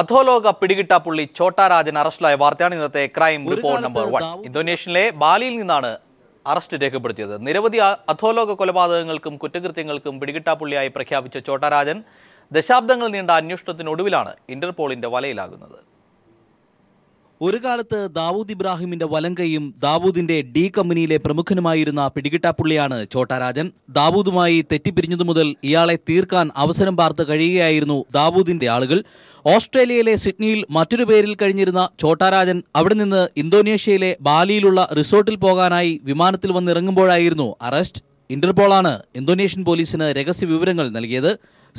അധോലോക പിടികിട്ടാപ്പുള്ളി പുള്ളി രാജൻ അറസ്റ്റിലായ വാർത്തയാണ് ഇന്നത്തെ ക്രൈം റിപ്പോർട്ട് നമ്പർ വൺ ഇന്തോനേഷ്യയിലെ ബാലിയിൽ നിന്നാണ് അറസ്റ്റ് രേഖപ്പെടുത്തിയത് നിരവധി അധോലോക കൊലപാതകങ്ങൾക്കും കുറ്റകൃത്യങ്ങൾക്കും പിടികിട്ടാപ്പുള്ളിയായി പ്രഖ്യാപിച്ച ചോട്ടാരാജൻ ദശാബ്ദങ്ങൾ നീണ്ട അന്വേഷണത്തിനൊടുവിലാണ് ഇന്റർപോളിന്റെ വലയിലാകുന്നത് ഒരു കാലത്ത് ദാവൂദ് ഇബ്രാഹിമിന്റെ വലങ്കയും ദാവൂദിന്റെ ഡി കമ്പനിയിലെ പ്രമുഖനുമായിരുന്ന പിടികിട്ടാപ്പുള്ളിയാണ് ചോട്ടാരാജൻ ദാവൂദുമായി തെറ്റിപ്പിരിഞ്ഞതു മുതൽ ഇയാളെ തീർക്കാൻ അവസരം പാർത്ത് കഴിയുകയായിരുന്നു ദാവൂദിന്റെ ആളുകൾ ഓസ്ട്രേലിയയിലെ സിഡ്നിയിൽ മറ്റൊരു പേരിൽ കഴിഞ്ഞിരുന്ന ചോട്ടാരാജൻ അവിടെ നിന്ന് ഇന്തോനേഷ്യയിലെ ബാലിയിലുള്ള റിസോർട്ടിൽ പോകാനായി വിമാനത്തിൽ വന്നിറങ്ങുമ്പോഴായിരുന്നു അറസ്റ്റ് ഇന്റർപോളാണ് ഇന്തോനേഷ്യൻ പോലീസിന് രഹസ്യ വിവരങ്ങൾ നൽകിയത്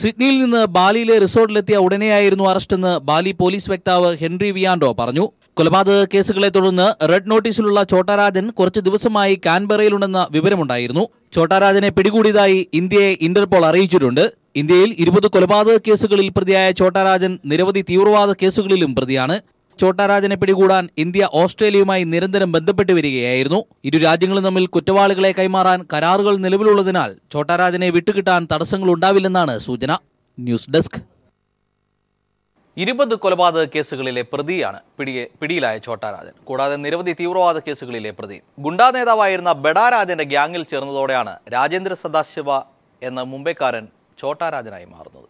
സിഡ്നിയിൽ നിന്ന് ബാലിയിലെ റിസോർട്ടിലെത്തിയ ഉടനെയായിരുന്നു അറസ്റ്റെന്ന് ബാലി പോലീസ് വക്താവ് ഹെൻറി വിയാൻഡോ പറഞ്ഞു കൊലപാതക കേസുകളെ തുടർന്ന് റെഡ് നോട്ടീസിലുള്ള ചോട്ടാരാജൻ കുറച്ചു ദിവസമായി കാൻബറയിലുണ്ടെന്ന വിവരമുണ്ടായിരുന്നു ചോട്ടാരാജനെ പിടികൂടിയതായി ഇന്ത്യയെ ഇന്റർപോൾ അറിയിച്ചിട്ടുണ്ട് ഇന്ത്യയിൽ ഇരുപത് കൊലപാതക കേസുകളിൽ പ്രതിയായ ചോട്ടാരാജൻ നിരവധി തീവ്രവാദ കേസുകളിലും പ്രതിയാണ് ചോട്ടാരാജനെ പിടികൂടാൻ ഇന്ത്യ ഓസ്ട്രേലിയയുമായി നിരന്തരം ബന്ധപ്പെട്ടു വരികയായിരുന്നു ഇരു രാജ്യങ്ങളും തമ്മിൽ കുറ്റവാളികളെ കൈമാറാൻ കരാറുകൾ നിലവിലുള്ളതിനാൽ ചോട്ടാരാജനെ വിട്ടുകിട്ടാൻ തടസ്സങ്ങളുണ്ടാവില്ലെന്നാണ് സൂചന ന്യൂസ് ഡെസ്ക് ഇരുപത് കൊലപാതക കേസുകളിലെ പ്രതിയാണ് പിടിയെ പിടിയിലായ ചോട്ടാരാജൻ കൂടാതെ നിരവധി തീവ്രവാദ കേസുകളിലെ പ്രതി ഗുണ്ടാ നേതാവായിരുന്ന ബഡാരാജന്റെ ഗ്യാങ്ങിൽ ചേർന്നതോടെയാണ് രാജേന്ദ്ര സദാശിവ എന്ന മുംബൈക്കാരൻ ചോട്ടാരാജനായി മാറുന്നത്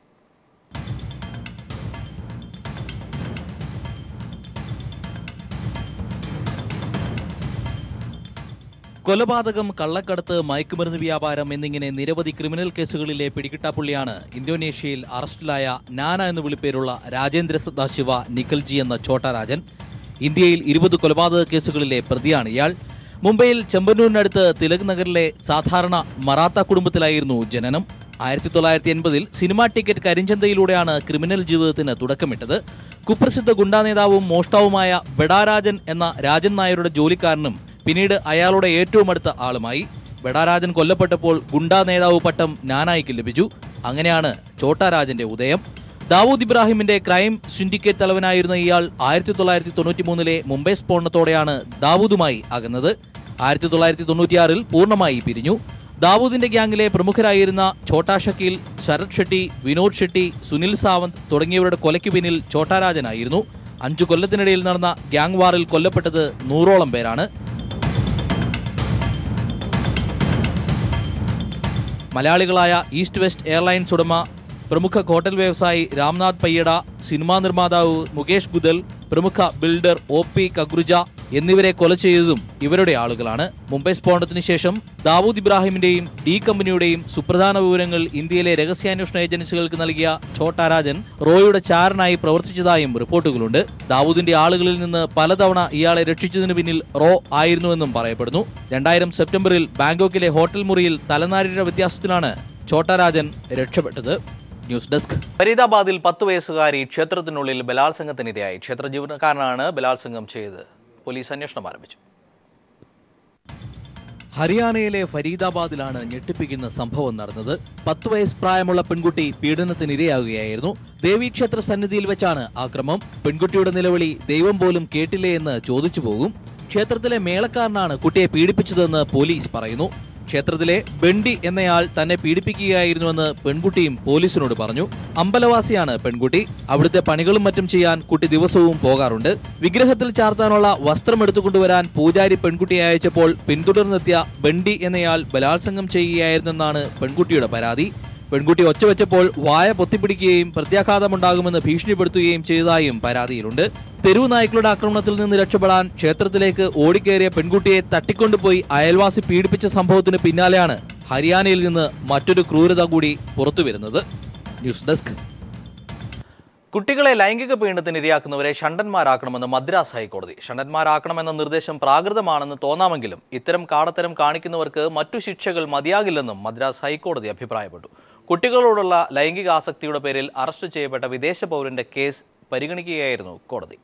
കൊലപാതകം കള്ളക്കടത്ത് മയക്കുമരുന്ന് വ്യാപാരം എന്നിങ്ങനെ നിരവധി ക്രിമിനൽ കേസുകളിലെ പിടികിട്ടാപ്പുള്ളിയാണ് ഇന്തോനേഷ്യയിൽ അറസ്റ്റിലായ നാന എന്ന് വിളിപ്പേരുള്ള രാജേന്ദ്ര സദാശിവ നിഖൽജി എന്ന ഛോട്ട ഇന്ത്യയിൽ ഇരുപത് കൊലപാതക കേസുകളിലെ പ്രതിയാണ് ഇയാൾ മുംബൈയിൽ ചെമ്പന്നൂരിനടുത്ത് തിലക് നഗറിലെ സാധാരണ മറാത്ത കുടുംബത്തിലായിരുന്നു ജനനം ആയിരത്തി തൊള്ളായിരത്തി എൺപതിൽ സിനിമാ ടിക്കറ്റ് കരിഞ്ചന്തയിലൂടെയാണ് ക്രിമിനൽ ജീവിതത്തിന് തുടക്കമിട്ടത് കുപ്രസിദ്ധ ഗുണ്ടാ നേതാവും മോഷ്ടാവുമായ ബെഡാരാജൻ എന്ന രാജൻ നായരുടെ ജോലിക്കാരനും പിന്നീട് അയാളുടെ ഏറ്റവും അടുത്ത ആളുമായി ബെടാരാജൻ കൊല്ലപ്പെട്ടപ്പോൾ ഗുണ്ടാ നേതാവ് പട്ടം നാനായിക്ക് ലഭിച്ചു അങ്ങനെയാണ് ചോട്ടാരാജന്റെ ഉദയം ദാവൂദ് ഇബ്രാഹിമിന്റെ ക്രൈം സിൻഡിക്കേറ്റ് തലവനായിരുന്ന ഇയാൾ ആയിരത്തി തൊള്ളായിരത്തി തൊണ്ണൂറ്റി മൂന്നിലെ മുംബൈ സ്ഫോടനത്തോടെയാണ് ദാവൂദുമായി അകന്നത് ആയിരത്തി തൊള്ളായിരത്തി തൊണ്ണൂറ്റിയാറിൽ പൂർണ്ണമായി പിരിഞ്ഞു ദാവൂദിന്റെ ഗ്യാങ്ങിലെ പ്രമുഖരായിരുന്ന ഛോട്ടാ ഷക്കീൽ ശരത് ഷെട്ടി വിനോദ് ഷെട്ടി സുനിൽ സാവന്ത് തുടങ്ങിയവരുടെ കൊലയ്ക്ക് പിന്നിൽ ചോട്ടാരാജനായിരുന്നു അഞ്ചു കൊല്ലത്തിനിടയിൽ നടന്ന ഗ്യാങ് വാറിൽ കൊല്ലപ്പെട്ടത് നൂറോളം പേരാണ് മലയാളികളായ ഈസ്റ്റ് വെസ്റ്റ് എയർലൈൻസ് ഉടമ പ്രമുഖ ഹോട്ടൽ വ്യവസായി രാംനാഥ് പയ്യട സിനിമാ നിർമ്മാതാവ് മുകേഷ് ഗുദൽ പ്രമുഖ ബിൽഡർ ഒ പി കഗ്രുജ എന്നിവരെ കൊല ചെയ്തതും ഇവരുടെ ആളുകളാണ് മുംബൈ സ്ഫോടനത്തിന് ശേഷം ദാവൂദ് ഇബ്രാഹിമിന്റെയും ഡി കമ്പനിയുടെയും സുപ്രധാന വിവരങ്ങൾ ഇന്ത്യയിലെ രഹസ്യാന്വേഷണ ഏജൻസികൾക്ക് നൽകിയ ഛോട്ടാരാജൻ റോയുടെ ചാരനായി പ്രവർത്തിച്ചതായും റിപ്പോർട്ടുകളുണ്ട് ദാവൂദിന്റെ ആളുകളിൽ നിന്ന് പലതവണ ഇയാളെ രക്ഷിച്ചതിന് പിന്നിൽ റോ ആയിരുന്നുവെന്നും പറയപ്പെടുന്നു രണ്ടായിരം സെപ്റ്റംബറിൽ ബാങ്കോക്കിലെ ഹോട്ടൽ മുറിയിൽ തലനാരിയുടെ വ്യത്യാസത്തിലാണ് ഛോട്ടാരാജൻ രക്ഷപ്പെട്ടത് ന്യൂസ് ഡെസ്ക് ഫരീദാബാദിൽ പത്ത് വയസ്സുകാരി ക്ഷേത്രത്തിനുള്ളിൽ ബലാത്സംഗത്തിനിരയായി ക്ഷേത്ര ജീവനക്കാരനാണ് ബലാത്സംഗം ചെയ്തത് പോലീസ് അന്വേഷണം ആരംഭിച്ചു ഹരിയാനയിലെ ഫരീദാബാദിലാണ് ഞെട്ടിപ്പിക്കുന്ന സംഭവം നടന്നത് പത്ത് വയസ്സ് പ്രായമുള്ള പെൺകുട്ടി പീഡനത്തിനിരയാകുകയായിരുന്നു ദേവീക്ഷേത്ര സന്നിധിയിൽ വെച്ചാണ് ആക്രമം പെൺകുട്ടിയുടെ നിലവിളി ദൈവം പോലും കേട്ടില്ലേ എന്ന് ചോദിച്ചു പോകും ക്ഷേത്രത്തിലെ മേളക്കാരനാണ് കുട്ടിയെ പീഡിപ്പിച്ചതെന്ന് പോലീസ് പറയുന്നു ക്ഷേത്രത്തിലെ ബണ്ടി എന്നയാൾ തന്നെ പീഡിപ്പിക്കുകയായിരുന്നുവെന്ന് പെൺകുട്ടിയും പോലീസിനോട് പറഞ്ഞു അമ്പലവാസിയാണ് പെൺകുട്ടി അവിടുത്തെ പണികളും മറ്റും ചെയ്യാൻ കുട്ടി ദിവസവും പോകാറുണ്ട് വിഗ്രഹത്തിൽ ചാർത്താനുള്ള വസ്ത്രം എടുത്തുകൊണ്ടുവരാൻ പൂജാരി പെൺകുട്ടിയെ അയച്ചപ്പോൾ പിന്തുടർന്നെത്തിയ ബണ്ടി എന്നയാൾ ബലാത്സംഗം ചെയ്യുകയായിരുന്നെന്നാണ് പെൺകുട്ടിയുടെ പരാതി പെൺകുട്ടി ഒച്ച വെച്ചപ്പോൾ വായ പൊത്തിപ്പിടിക്കുകയും പ്രത്യാഘാതമുണ്ടാകുമെന്ന് ഭീഷണിപ്പെടുത്തുകയും ചെയ്തതായും പരാതിയിലുണ്ട് തെരുവു നായ്ക്കളുടെ ആക്രമണത്തിൽ നിന്ന് രക്ഷപ്പെടാൻ ക്ഷേത്രത്തിലേക്ക് ഓടിക്കേറിയ പെൺകുട്ടിയെ തട്ടിക്കൊണ്ടുപോയി അയൽവാസി പീഡിപ്പിച്ച സംഭവത്തിന് പിന്നാലെയാണ് ഹരിയാനയിൽ നിന്ന് മറ്റൊരു ക്രൂരത കൂടി പുറത്തുവരുന്നത് ന്യൂസ് ഡെസ്ക് കുട്ടികളെ ലൈംഗിക പീഡനത്തിന് ഇരയാക്കുന്നവരെ ഷണ്ടന്മാരാക്കണമെന്ന് മദ്രാസ് ഹൈക്കോടതി ഷണ്ടന്മാരാക്കണമെന്ന നിർദ്ദേശം പ്രാകൃതമാണെന്ന് തോന്നാമെങ്കിലും ഇത്തരം കാടത്തരം കാണിക്കുന്നവർക്ക് മറ്റു ശിക്ഷകൾ മതിയാകില്ലെന്നും മദ്രാസ് ഹൈക്കോടതി അഭിപ്രായപ്പെട്ടു കുട്ടികളോടുള്ള ലൈംഗികാസക്തിയുടെ പേരിൽ അറസ്റ്റ് ചെയ്യപ്പെട്ട വിദേശ പൗരന്റെ കേസ് പരിഗണിക്കുകയായിരുന്നു കോടതി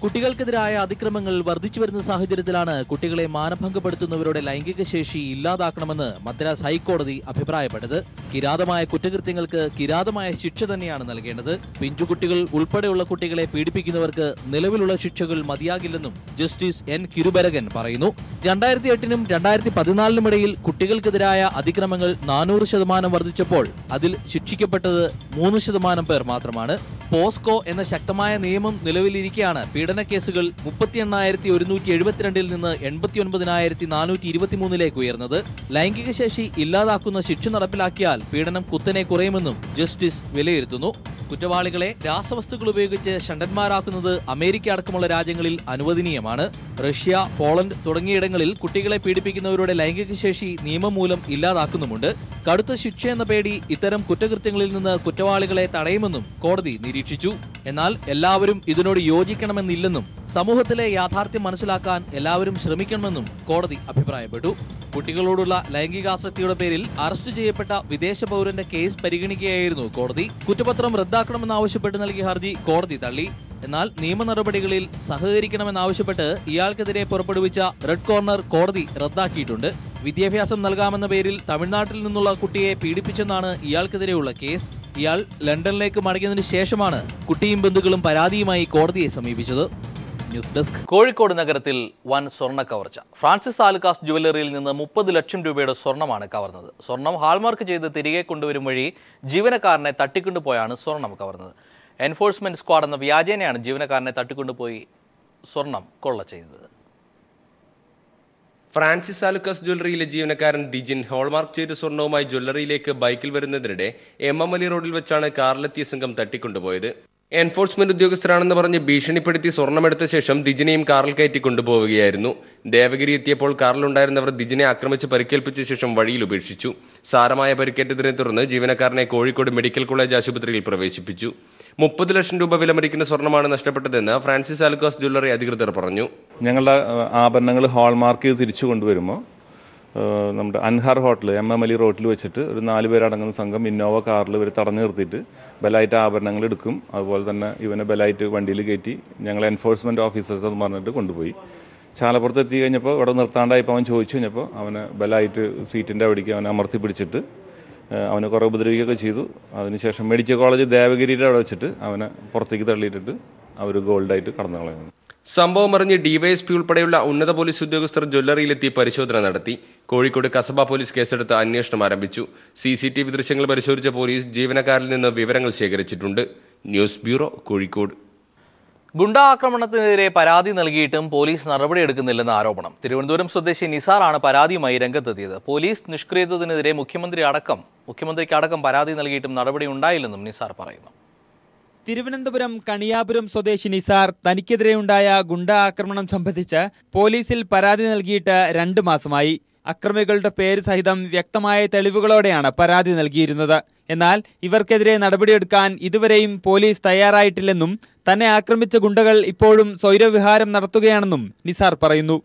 കുട്ടികൾക്കെതിരായ അതിക്രമങ്ങൾ വർദ്ധിച്ചു വരുന്ന സാഹചര്യത്തിലാണ് കുട്ടികളെ മാനഭംഗപ്പെടുത്തുന്നവരുടെ ലൈംഗിക ശേഷി ഇല്ലാതാക്കണമെന്ന് മദ്രാസ് ഹൈക്കോടതി അഭിപ്രായപ്പെട്ടത് കിരാതമായ കുറ്റകൃത്യങ്ങൾക്ക് കിരാതമായ ശിക്ഷ തന്നെയാണ് നൽകേണ്ടത് പിഞ്ചുകുട്ടികൾ ഉൾപ്പെടെയുള്ള കുട്ടികളെ പീഡിപ്പിക്കുന്നവർക്ക് നിലവിലുള്ള ശിക്ഷകൾ മതിയാകില്ലെന്നും ജസ്റ്റിസ് എൻ കിരുബരകൻ പറയുന്നു രണ്ടായിരത്തി എട്ടിനും രണ്ടായിരത്തി പതിനാലിനുമിടയിൽ കുട്ടികൾക്കെതിരായ അതിക്രമങ്ങൾ നാനൂറ് ശതമാനം വർദ്ധിച്ചപ്പോൾ അതിൽ ശിക്ഷിക്കപ്പെട്ടത് മൂന്ന് ശതമാനം പേർ മാത്രമാണ് പോസ്കോ എന്ന ശക്തമായ നിയമം നിലവിലിരിക്കുകയാണ് പീഡന പീഡന കേസുകൾ മുപ്പത്തി എണ്ണായിരത്തി ഒരുന്നൂറ്റി എഴുപത്തിരണ്ടിൽ നിന്ന് എൺപത്തി ഒൻപതിനായിരത്തി നാനൂറ്റി ഇരുപത്തിമൂന്നിലേക്ക് ഉയർന്നത് ലൈംഗിക ശേഷി ഇല്ലാതാക്കുന്ന ശിക്ഷ നടപ്പിലാക്കിയാൽ പീഡനം കുത്തനെ കുറയുമെന്നും ജസ്റ്റിസ് വിലയിരുത്തുന്നു കുറ്റവാളികളെ രാസവസ്തുക്കൾ ഉപയോഗിച്ച് ഷണ്ടന്മാരാക്കുന്നത് അമേരിക്ക അടക്കമുള്ള രാജ്യങ്ങളിൽ അനുവദനീയമാണ് റഷ്യ പോളണ്ട് തുടങ്ങിയിടങ്ങളിൽ കുട്ടികളെ പീഡിപ്പിക്കുന്നവരുടെ ലൈംഗിക ശേഷി നിയമം മൂലം ഇല്ലാതാക്കുന്നുമുണ്ട് കടുത്ത എന്ന പേടി ഇത്തരം കുറ്റകൃത്യങ്ങളിൽ നിന്ന് കുറ്റവാളികളെ തടയുമെന്നും കോടതി നിരീക്ഷിച്ചു എന്നാൽ എല്ലാവരും ഇതിനോട് യോജിക്കണമെന്നില്ലെന്നും സമൂഹത്തിലെ യാഥാർത്ഥ്യം മനസ്സിലാക്കാൻ എല്ലാവരും ശ്രമിക്കണമെന്നും കോടതി അഭിപ്രായപ്പെട്ടു കുട്ടികളോടുള്ള ലൈംഗികാസക്തിയുടെ പേരിൽ അറസ്റ്റ് ചെയ്യപ്പെട്ട വിദേശ പൗരന്റെ കേസ് പരിഗണിക്കുകയായിരുന്നു കോടതി കുറ്റപത്രം റദ്ദാക്കണമെന്നാവശ്യപ്പെട്ട് നൽകിയ ഹർജി കോടതി തള്ളി എന്നാൽ നിയമ നടപടികളിൽ സഹകരിക്കണമെന്നാവശ്യപ്പെട്ട് ഇയാൾക്കെതിരെ പുറപ്പെടുവിച്ച റെഡ് കോർണർ കോടതി റദ്ദാക്കിയിട്ടുണ്ട് വിദ്യാഭ്യാസം നൽകാമെന്ന പേരിൽ തമിഴ്നാട്ടിൽ നിന്നുള്ള കുട്ടിയെ പീഡിപ്പിച്ചെന്നാണ് ഇയാൾക്കെതിരെയുള്ള കേസ് ഇയാൾ ലണ്ടനിലേക്ക് മടങ്ങിയതിനു ശേഷമാണ് കുട്ടിയും ബന്ധുക്കളും പരാതിയുമായി കോടതിയെ സമീപിച്ചത് ന്യൂസ് ഡെസ്ക് കോഴിക്കോട് നഗരത്തിൽ വൻ സ്വർണ്ണ കവർച്ച ഫ്രാൻസിസ് ആലുകാസ് ജുവലറിയിൽ നിന്ന് മുപ്പത് ലക്ഷം രൂപയുടെ സ്വർണ്ണമാണ് കവർന്നത് സ്വർണം ഹാൾമാർക്ക് ചെയ്ത് തിരികെ കൊണ്ടുവരും വഴി ജീവനക്കാരനെ തട്ടിക്കൊണ്ടുപോയാണ് സ്വർണം കവർന്നത് എൻഫോഴ്സ്മെന്റ് സ്ക്വാഡ് എന്ന വ്യാജേനയാണ് ജീവനക്കാരനെ തട്ടിക്കൊണ്ടുപോയി സ്വർണം കൊള്ള ചെയ്തത് ഫ്രാൻസിസ് ആലുക്കസ് ജ്വല്ലറിയിലെ ജീവനക്കാരൻ ദിജിൻ ഹോൾമാർക്ക് ചെയ്ത സ്വർണവുമായി ജ്വല്ലറിയിലേക്ക് ബൈക്കിൽ വരുന്നതിനിടെ എം എം അലി റോഡിൽ വെച്ചാണ് കാറിലെത്തിയ സംഘം തട്ടിക്കൊണ്ടുപോയത് എൻഫോഴ്സ്മെന്റ് ഉദ്യോഗസ്ഥരാണെന്ന് പറഞ്ഞ് ഭീഷണിപ്പെടുത്തി സ്വർണ്ണമെടുത്ത ശേഷം ദിജിനെയും കാറിൽ കയറ്റി കൊണ്ടുപോവുകയായിരുന്നു ദേവഗിരി എത്തിയപ്പോൾ കാറിലുണ്ടായിരുന്നവർ ദിജിനെ ആക്രമിച്ച് പരിക്കേൽപ്പിച്ച ശേഷം വഴിയിൽ ഉപേക്ഷിച്ചു സാരമായ പരിക്കേറ്റതിനെ തുടർന്ന് ജീവനക്കാരനെ കോഴിക്കോട് മെഡിക്കൽ കോളേജ് ആശുപത്രിയിൽ പ്രവേശിപ്പിച്ചു മുപ്പത് ലക്ഷം രൂപ വിലമരിക്കുന്ന സ്വർണ്ണമാണ് നഷ്ടപ്പെട്ടതെന്ന് ഫ്രാൻസിസ് ആലുക്കാസ് ജ്വല്ലറി അധികൃതർ പറഞ്ഞു ഞങ്ങളുടെ ആഭരണങ്ങൾ ഹാൾമാർക്ക് തിരിച്ചു കൊണ്ടുവരുമ്പോൾ നമ്മുടെ Anhar hotel M M Ali റോട്ടിൽ വെച്ചിട്ട് ഒരു നാല് പേരടങ്ങുന്ന സംഘം ഇന്നോവ കാറിൽ ഇവർ തടഞ്ഞു നിർത്തിയിട്ട് ബലായിട്ട് ആഭരണങ്ങൾ എടുക്കും അതുപോലെ തന്നെ ഇവനെ ബലായിട്ട് വണ്ടിയിൽ കയറ്റി ഞങ്ങൾ എൻഫോഴ്സ്മെൻറ്റ് ഓഫീസേഴ്സ് എന്ന് പറഞ്ഞിട്ട് കൊണ്ടുപോയി ചാലപ്പുറത്ത് എത്തി കഴിഞ്ഞപ്പോൾ ഇവിടെ നിർത്താണ്ടായിപ്പോൾ അവൻ ചോദിച്ചു കഴിഞ്ഞപ്പോൾ അവനെ ബലായിട്ട് സീറ്റിൻ്റെ അവിടേക്ക് അവനെ അമർത്തി പിടിച്ചിട്ട് അവനെ കുറേ ഉപദ്രവിക്കുകയൊക്കെ ചെയ്തു അതിനുശേഷം മെഡിക്കൽ കോളേജ് ദേവഗിരിയുടെ അവിടെ വെച്ചിട്ട് അവനെ പുറത്തേക്ക് തള്ളിയിട്ടിട്ട് അവർ ഗോൾഡായിട്ട് കടന്നു കളയുന്നു അറിഞ്ഞ് ഡിവൈഎസ്പി ഉൾപ്പെടെയുള്ള ഉന്നത പോലീസ് ഉദ്യോഗസ്ഥർ ജ്വല്ലറിയിലെത്തി പരിശോധന നടത്തി കോഴിക്കോട് കസബ പോലീസ് കേസെടുത്ത് അന്വേഷണം ആരംഭിച്ചു സി സി ടി വി ദൃശ്യങ്ങൾ പരിശോധിച്ച പോലീസ് ജീവനക്കാരിൽ നിന്ന് വിവരങ്ങൾ ശേഖരിച്ചിട്ടുണ്ട് ന്യൂസ് ബ്യൂറോ കോഴിക്കോട് ഗുണ്ടാ ആക്രമണത്തിനെതിരെ പരാതി നൽകിയിട്ടും പോലീസ് നടപടിയെടുക്കുന്നില്ലെന്ന ആരോപണം തിരുവനന്തപുരം സ്വദേശി നിസാറാണ് പരാതിയുമായി രംഗത്തെത്തിയത് പോലീസ് നിഷ്ക്രിയത്വത്തിനെതിരെ മുഖ്യമന്ത്രി അടക്കം മുഖ്യമന്ത്രിക്ക് അടക്കം പരാതി നൽകിയിട്ടും നടപടി ഉണ്ടായില്ലെന്നും നിസാർ പറയുന്നു തിരുവനന്തപുരം കണിയാപുരം സ്വദേശി നിസാർ തനിക്കെതിരെയുണ്ടായ ഗുണ്ട ആക്രമണം സംബന്ധിച്ച് പോലീസിൽ പരാതി നൽകിയിട്ട് രണ്ട് മാസമായി അക്രമികളുടെ പേര് സഹിതം വ്യക്തമായ തെളിവുകളോടെയാണ് പരാതി നൽകിയിരുന്നത് എന്നാൽ ഇവർക്കെതിരെ നടപടിയെടുക്കാൻ ഇതുവരെയും പോലീസ് തയ്യാറായിട്ടില്ലെന്നും തന്നെ ആക്രമിച്ച ഗുണ്ടകൾ ഇപ്പോഴും സ്വൈരവിഹാരം നടത്തുകയാണെന്നും നിസാർ പറയുന്നു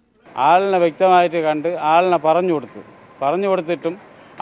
ആളിനെ വ്യക്തമായിട്ട് കണ്ട് ആളിനെ പറഞ്ഞു കൊടുത്തു പറഞ്ഞു കൊടുത്തിട്ടും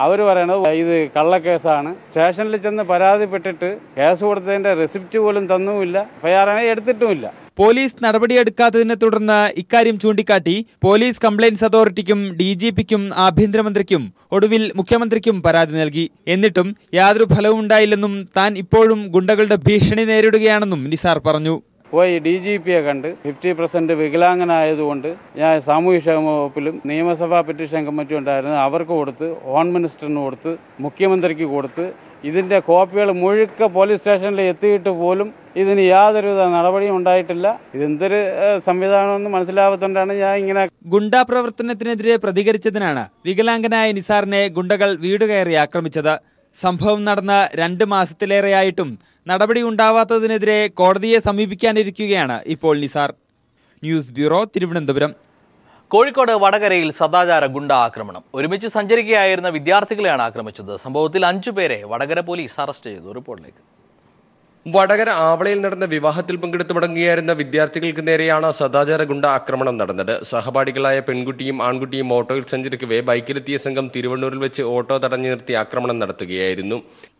അവർ പറയണത് ഇത് കള്ളക്കേസാണ് സ്റ്റേഷനിൽ ചെന്ന് പരാതിപ്പെട്ടിട്ട് കേസ് കൊടുത്തതിന്റെ റെസിപ്റ്റ് പോലും തന്നുമില്ല എഫ്ഐആറാണ് എടുത്തിട്ടുമില്ല പോലീസ് നടപടിയെടുക്കാത്തതിനെ തുടർന്ന് ഇക്കാര്യം ചൂണ്ടിക്കാട്ടി പോലീസ് കംപ്ലയിൻസ് അതോറിറ്റിക്കും ഡി ജി പിക്കും ആഭ്യന്തരമന്ത്രിക്കും ഒടുവിൽ മുഖ്യമന്ത്രിക്കും പരാതി നൽകി എന്നിട്ടും യാതൊരു ഫലവുമുണ്ടായില്ലെന്നും താൻ ഇപ്പോഴും ഗുണ്ടകളുടെ ഭീഷണി നേരിടുകയാണെന്നും നിസാർ പറഞ്ഞു പോയി ഡി ജി പിയെ കണ്ട് ഫിഫ്റ്റി പെർസെൻറ്റ് വികലാംഗനായതുകൊണ്ട് ഞാൻ സാമൂഹ്യക്ഷേമ വകുപ്പിലും നിയമസഭാ പെറ്റീഷൻ കമ്മിറ്റി ഉണ്ടായിരുന്നു അവർക്ക് കൊടുത്ത് ഹോം മിനിസ്റ്ററിന് കൊടുത്ത് മുഖ്യമന്ത്രിക്ക് കൊടുത്ത് ഇതിൻ്റെ കോപ്പികൾ മുഴുക്ക പോലീസ് സ്റ്റേഷനിൽ എത്തിയിട്ട് പോലും ഇതിന് യാതൊരുവിധ നടപടിയും ഉണ്ടായിട്ടില്ല ഇതെന്തൊരു സംവിധാനമെന്ന് മനസ്സിലാവത്തോണ്ടാണ് ഞാൻ ഇങ്ങനെ ഗുണ്ടാ പ്രവർത്തനത്തിനെതിരെ പ്രതികരിച്ചതിനാണ് വികലാംഗനായ നിസാറിനെ ഗുണ്ടകൾ വീട് കയറി ആക്രമിച്ചത് സംഭവം നടന്ന രണ്ട് മാസത്തിലേറെയായിട്ടും നടപടി ഉണ്ടാവാത്തതിനെതിരെ കോടതിയെ സമീപിക്കാനിരിക്കുകയാണ് ഇപ്പോൾ നിസാർ ന്യൂസ് ബ്യൂറോ തിരുവനന്തപുരം കോഴിക്കോട് വടകരയിൽ സദാചാര ഗുണ്ട ആക്രമണം ഒരുമിച്ച് സഞ്ചരിക്കുകയായിരുന്ന വിദ്യാർത്ഥികളെയാണ് ആക്രമിച്ചത് സംഭവത്തിൽ അഞ്ചു പേരെ വടകര പോലീസ് അറസ്റ്റ് ചെയ്തു റിപ്പോർട്ടിലേക്ക് വടകര ആവളയിൽ നടന്ന വിവാഹത്തിൽ പങ്കെടുത്തു മടങ്ങിയായിരുന്ന വിദ്യാർത്ഥികൾക്ക് നേരെയാണ് സദാചാര ഗുണ്ട ആക്രമണം നടന്നത് സഹപാഠികളായ പെൺകുട്ടിയും ആൺകുട്ടിയും ഓട്ടോയിൽ സഞ്ചരിക്കവേ ബൈക്കിലെത്തിയ സംഘം തിരുവണ്ണൂരിൽ വെച്ച് ഓട്ടോ തടഞ്ഞു നിർത്തി ആക്രമണം നടത്തുകയായിരുന്നു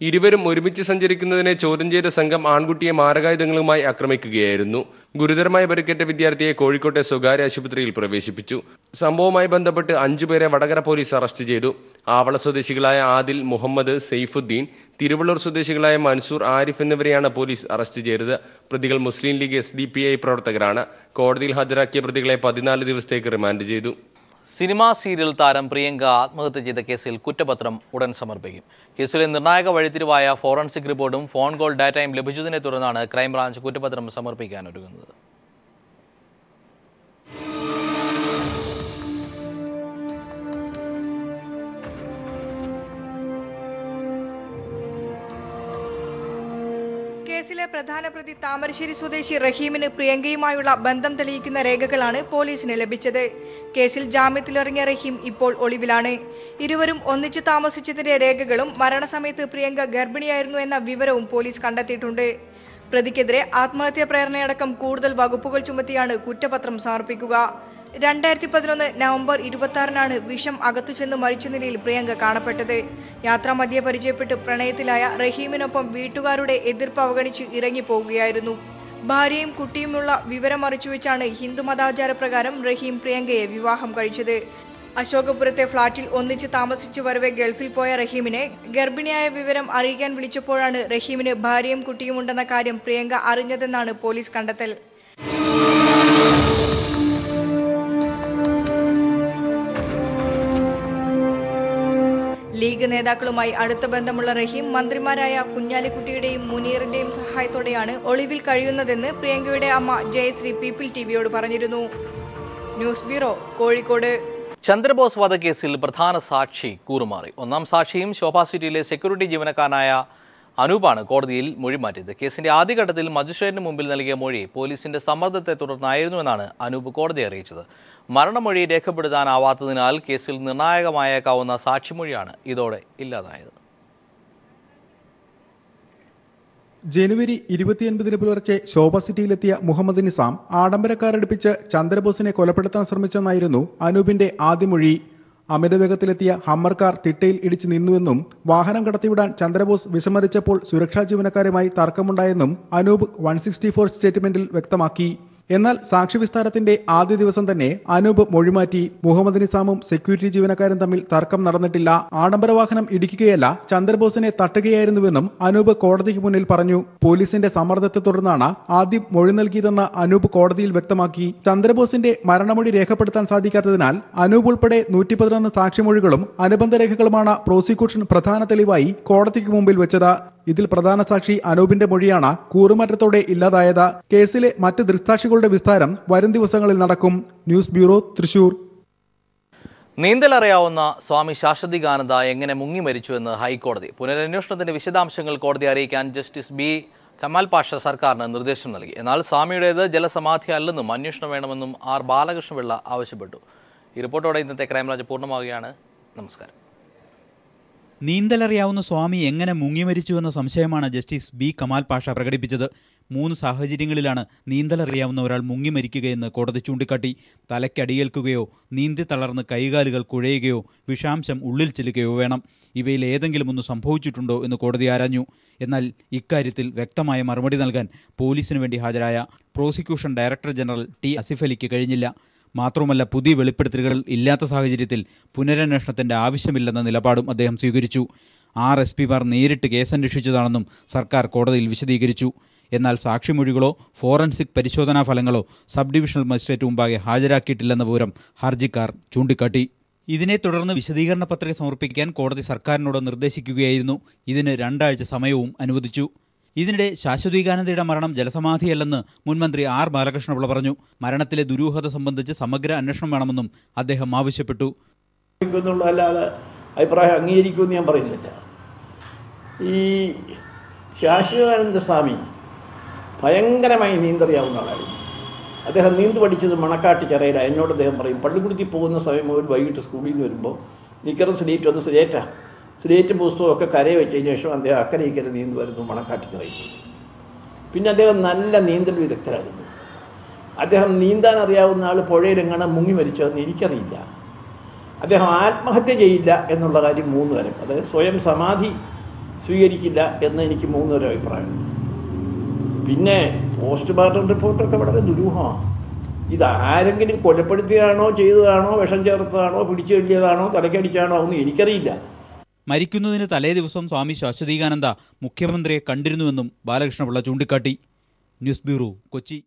ഇരുവരും ഒരുമിച്ച് സഞ്ചരിക്കുന്നതിനെ ചോദ്യം ചെയ്ത സംഘം ആൺകുട്ടിയെ മാരകായുധങ്ങളുമായി ആക്രമിക്കുകയായിരുന്നു ഗുരുതരമായി പരിക്കേറ്റ വിദ്യാർത്ഥിയെ കോഴിക്കോട്ടെ സ്വകാര്യ ആശുപത്രിയിൽ പ്രവേശിപ്പിച്ചു സംഭവവുമായി ബന്ധപ്പെട്ട് അഞ്ചുപേരെ വടകര പോലീസ് അറസ്റ്റ് ചെയ്തു ആവള സ്വദേശികളായ ആദിൽ മുഹമ്മദ് സെയ്ഫുദ്ദീൻ തിരുവള്ളൂർ സ്വദേശികളായ മൻസൂർ ആരിഫ് എന്നിവരെയാണ് പോലീസ് അറസ്റ്റ് ചെയ്തത് പ്രതികൾ മുസ്ലിം ലീഗ് എസ് പ്രവർത്തകരാണ് കോടതിയിൽ ഹാജരാക്കിയ പ്രതികളെ പതിനാല് ദിവസത്തേക്ക് റിമാൻഡ് ചെയ്തു സിനിമാ സീരിയൽ താരം പ്രിയങ്ക ആത്മഹത്യ ചെയ്ത കേസിൽ കുറ്റപത്രം ഉടൻ സമർപ്പിക്കും കേസിലെ നിർണായക വഴിത്തിരിവായ ഫോറൻസിക് റിപ്പോർട്ടും ഫോൺ കോൾ ഡാറ്റയും ലഭിച്ചതിനെ തുടർന്നാണ് ക്രൈംബ്രാഞ്ച് കുറ്റപത്രം സമർപ്പിക്കാൻ ഒരുങ്ങുന്നത് കേസിലെ പ്രധാന പ്രതി താമരശ്ശേരി സ്വദേശി റഹീമിന് പ്രിയങ്കയുമായുള്ള ബന്ധം തെളിയിക്കുന്ന രേഖകളാണ് പോലീസിന് ലഭിച്ചത് കേസിൽ ജാമ്യത്തിലിറങ്ങിയ റഹീം ഇപ്പോൾ ഒളിവിലാണ് ഇരുവരും ഒന്നിച്ച് താമസിച്ചതിന്റെ രേഖകളും മരണസമയത്ത് പ്രിയങ്ക ഗർഭിണിയായിരുന്നു എന്ന വിവരവും പോലീസ് കണ്ടെത്തിയിട്ടുണ്ട് പ്രതിക്കെതിരെ ആത്മഹത്യാ പ്രേരണയടക്കം കൂടുതൽ വകുപ്പുകൾ ചുമത്തിയാണ് കുറ്റപത്രം സമർപ്പിക്കുക രണ്ടായിരത്തി പതിനൊന്ന് നവംബർ ഇരുപത്തിയാറിനാണ് വിഷം അകത്തു ചെന്ന് മരിച്ച നിലയിൽ പ്രിയങ്ക കാണപ്പെട്ടത് യാത്രാമധ്യെ പരിചയപ്പെട്ട് പ്രണയത്തിലായ റഹീമിനൊപ്പം വീട്ടുകാരുടെ എതിർപ്പ് അവഗണിച്ച് ഇറങ്ങിപ്പോവുകയായിരുന്നു ഭാര്യയും കുട്ടിയുമുള്ള വിവരം അറിച്ചുവെച്ചാണ് പ്രകാരം റഹീം പ്രിയങ്കയെ വിവാഹം കഴിച്ചത് അശോകപുരത്തെ ഫ്ളാറ്റിൽ ഒന്നിച്ച് താമസിച്ചു വരവെ ഗൾഫിൽ പോയ റഹീമിനെ ഗർഭിണിയായ വിവരം അറിയിക്കാൻ വിളിച്ചപ്പോഴാണ് റഹീമിന് ഭാര്യയും കുട്ടിയുമുണ്ടെന്ന കാര്യം പ്രിയങ്ക അറിഞ്ഞതെന്നാണ് പോലീസ് കണ്ടെത്തൽ ലീഗ് നേതാക്കളുമായി അടുത്ത ബന്ധമുള്ള റഹീം മന്ത്രിമാരായ കുഞ്ഞാലിക്കുട്ടിയുടെയും മുനീറിന്റെയും സഹായത്തോടെയാണ് ഒളിവിൽ കഴിയുന്നതെന്ന് പ്രിയങ്കയുടെ അമ്മ ജയശ്രീ പീപ്പിൾ ടിവിയോട് പറഞ്ഞിരുന്നു ന്യൂസ് ബ്യൂറോ കോഴിക്കോട് ചന്ദ്രബോസ് വധക്കേസിൽ പ്രധാന സാക്ഷി കൂറുമാറി ഒന്നാം സാക്ഷിയും ശോഭാ സിറ്റിയിലെ സെക്യൂരിറ്റി ജീവനക്കാരനായ അനൂപാണ് കോടതിയിൽ മൊഴി മാറ്റിയത് കേസിന്റെ ആദ്യഘട്ടത്തിൽ മജിസ്ട്രേറ്റിന് മുമ്പിൽ നൽകിയ മൊഴി പോലീസിന്റെ സമ്മർദ്ദത്തെ തുടർന്നായിരുന്നുവെന്നാണ് അനൂപ് കോടതിയെ അറിയിച്ചത് മരണമൊഴി രേഖപ്പെടുത്താനാവാത്തതിനാൽ കേസിൽ നിർണായകമായേക്കാവുന്ന സാക്ഷിമൊഴിയാണ് ഇതോടെ ഇല്ലാതായത് ജനുവരി ഇരുപത്തിയൊൻപതിന് പുലർച്ചെ ശോഭ സിറ്റിയിലെത്തിയ മുഹമ്മദ് നിസാം ആഡംബരക്കാരടുപ്പിച്ച് ചന്ദ്രബോസിനെ കൊലപ്പെടുത്താൻ ശ്രമിച്ചെന്നായിരുന്നു അനൂപിന്റെ ആദ്യമൊഴി അമിതവേഗത്തിലെത്തിയ ഹമ്മർ കാർ തിട്ടയിൽ ഇടിച്ചു നിന്നുവെന്നും വാഹനം കടത്തിവിടാൻ ചന്ദ്രബോസ് വിസമ്മതിച്ചപ്പോൾ സുരക്ഷാ ജീവനക്കാരുമായി തർക്കമുണ്ടായെന്നും അനൂപ് വൺ സ്റ്റേറ്റ്മെന്റിൽ വ്യക്തമാക്കി എന്നാൽ സാക്ഷി വിസ്താരത്തിന്റെ ആദ്യ ദിവസം തന്നെ അനൂപ് മൊഴിമാറ്റി മുഹമ്മദ് നിസാമും സെക്യൂരിറ്റി ജീവനക്കാരും തമ്മിൽ തർക്കം നടന്നിട്ടില്ല ആഡംബര വാഹനം ഇടിക്കുകയല്ല ചന്ദ്രബോസിനെ തട്ടുകയായിരുന്നുവെന്നും അനൂപ് കോടതിക്ക് മുന്നിൽ പറഞ്ഞു പോലീസിന്റെ സമ്മർദ്ദത്തെ തുടർന്നാണ് ആദ്യം മൊഴി നൽകിയതെന്ന് അനൂപ് കോടതിയിൽ വ്യക്തമാക്കി ചന്ദ്രബോസിന്റെ മരണമൊഴി രേഖപ്പെടുത്താൻ സാധിക്കാത്തതിനാൽ അനൂപ് ഉൾപ്പെടെ നൂറ്റി പതിനൊന്ന് സാക്ഷിമൊഴികളും അനുബന്ധ രേഖകളുമാണ് പ്രോസിക്യൂഷൻ പ്രധാന തെളിവായി കോടതിക്ക് മുമ്പിൽ വെച്ചത് ഇതിൽ പ്രധാന സാക്ഷി അനൂപിന്റെ മൊഴിയാണ് കൂറുമാറ്റത്തോടെ ഇല്ലാതായത് കേസിലെ മറ്റ് ദൃക്സാക്ഷികളുടെ വിസ്താരം വരും ദിവസങ്ങളിൽ നടക്കും ന്യൂസ് ബ്യൂറോ തൃശൂർ നീന്തലറിയാവുന്ന സ്വാമി ശാശ്വതികാനന്ദ എങ്ങനെ മുങ്ങി മരിച്ചുവെന്ന് ഹൈക്കോടതി പുനരന്വേഷണത്തിന്റെ വിശദാംശങ്ങൾ കോടതി അറിയിക്കാൻ ജസ്റ്റിസ് ബി കമാൽ പാഷ സർക്കാരിന് നിർദ്ദേശം നൽകി എന്നാൽ സ്വാമിയുടേത് ജലസമാധി അല്ലെന്നും അന്വേഷണം വേണമെന്നും ആർ ബാലകൃഷ്ണപിള്ള ആവശ്യപ്പെട്ടു ഈ റിപ്പോർട്ടോടെ ഇന്നത്തെ ക്രൈംബ്രാഞ്ച് പൂർണ്ണമാവുകയാണ് നമസ്കാരം നീന്തലറിയാവുന്ന സ്വാമി എങ്ങനെ മുങ്ങിമരിച്ചുവെന്ന സംശയമാണ് ജസ്റ്റിസ് ബി കമാൽ പാഷ പ്രകടിപ്പിച്ചത് മൂന്ന് സാഹചര്യങ്ങളിലാണ് നീന്തലറിയാവുന്ന ഒരാൾ മുങ്ങിമരിക്കുകയെന്ന് കോടതി ചൂണ്ടിക്കാട്ടി തലയ്ക്കടിയേൽക്കുകയോ നീന്തി തളർന്ന് കൈകാലുകൾ കുഴയുകയോ വിഷാംശം ഉള്ളിൽ ചെല്ലുകയോ വേണം ഇവയിൽ ഏതെങ്കിലും ഒന്ന് സംഭവിച്ചിട്ടുണ്ടോ എന്ന് കോടതി ആരാഞ്ഞു എന്നാൽ ഇക്കാര്യത്തിൽ വ്യക്തമായ മറുപടി നൽകാൻ പോലീസിനു വേണ്ടി ഹാജരായ പ്രോസിക്യൂഷൻ ഡയറക്ടർ ജനറൽ ടി അസിഫലിക്ക് കഴിഞ്ഞില്ല മാത്രവുമല്ല പുതിയ വെളിപ്പെടുത്തലുകൾ ഇല്ലാത്ത സാഹചര്യത്തിൽ പുനരന്വേഷണത്തിന്റെ ആവശ്യമില്ലെന്ന നിലപാടും അദ്ദേഹം സ്വീകരിച്ചു ആർ എസ് പിമാർ നേരിട്ട് കേസന്വേഷിച്ചതാണെന്നും സർക്കാർ കോടതിയിൽ വിശദീകരിച്ചു എന്നാൽ സാക്ഷിമൊഴികളോ ഫോറൻസിക് പരിശോധനാ ഫലങ്ങളോ സബ് ഡിവിഷണൽ മജിസ്ട്രേറ്റ് മുമ്പാകെ ഹാജരാക്കിയിട്ടില്ലെന്ന പൂരം ഹർജിക്കാർ ചൂണ്ടിക്കാട്ടി ഇതിനെ തുടർന്ന് വിശദീകരണ പത്രിക സമർപ്പിക്കാൻ കോടതി സർക്കാരിനോട് നിർദ്ദേശിക്കുകയായിരുന്നു ഇതിന് രണ്ടാഴ്ച സമയവും അനുവദിച്ചു ഇതിനിടെ ശാശ്വതീകാനന്ദയുടെ മരണം ജലസമാധിയല്ലെന്ന് മുൻമന്ത്രി ആർ ബാലകൃഷ്ണപിള്ള പറഞ്ഞു മരണത്തിലെ ദുരൂഹത സംബന്ധിച്ച് സമഗ്ര അന്വേഷണം വേണമെന്നും അദ്ദേഹം ആവശ്യപ്പെട്ടു അല്ലാതെ അഭിപ്രായം അംഗീകരിക്കുമെന്ന് ഞാൻ പറയുന്നില്ല ഈ ശാശ്വതാനന്ദ സ്വാമി ഭയങ്കരമായി നീന്തറിയാവുന്ന ആളായിരുന്നു അദ്ദേഹം നീന്ത് പഠിച്ചത് മണക്കാട്ടിക്കരയിലാണ് എന്നോട് അദ്ദേഹം പറയും പള്ളിക്കുടുത്തി പോകുന്ന സമയം ഒരു വൈകിട്ട് സ്കൂളിൽ നിന്ന് വരുമ്പോൾ നിക്കറും സ്ലേറ്റ് ഒന്ന് സ്ലേറ്റാണ് സ്ലേറ്റും പുസ്തകവും ഒക്കെ കരയെ വെച്ചതിന് ശേഷം അദ്ദേഹം അക്കരയ്ക്കര നീന്തു വരുന്നു മണക്കാട്ടിന് വൈകി പിന്നെ അദ്ദേഹം നല്ല നീന്തൽ വിദഗ്ധരായിരുന്നു അദ്ദേഹം നീന്താൻ അറിയാവുന്ന ആൾ പുഴയിലെങ്ങനെ മുങ്ങി മരിച്ചതെന്ന് എനിക്കറിയില്ല അദ്ദേഹം ആത്മഹത്യ ചെയ്യില്ല എന്നുള്ള കാര്യം മൂന്ന് തരം അതായത് സ്വയം സമാധി സ്വീകരിക്കില്ല എന്ന് എനിക്ക് മൂന്ന് തരം അഭിപ്രായമുണ്ട് പിന്നെ പോസ്റ്റ്മോർട്ടം റിപ്പോർട്ടൊക്കെ വളരെ ദുരൂഹമാണ് ഇത് ആരെങ്കിലും കൊലപ്പെടുത്തിയതാണോ ചെയ്തതാണോ വിഷം ചേർത്തതാണോ പിടിച്ചെഴുതിയതാണോ തലക്കടിച്ചാണോ ഒന്നും എനിക്കറിയില്ല മരിക്കുന്നതിന് തലേദിവസം സ്വാമി ശാശ്വതീകാനന്ദ മുഖ്യമന്ത്രിയെ കണ്ടിരുന്നുവെന്നും ബാലകൃഷ്ണപിള്ള ചൂണ്ടിക്കാട്ടി ന്യൂസ് ബ്യൂറോ കൊച്ചി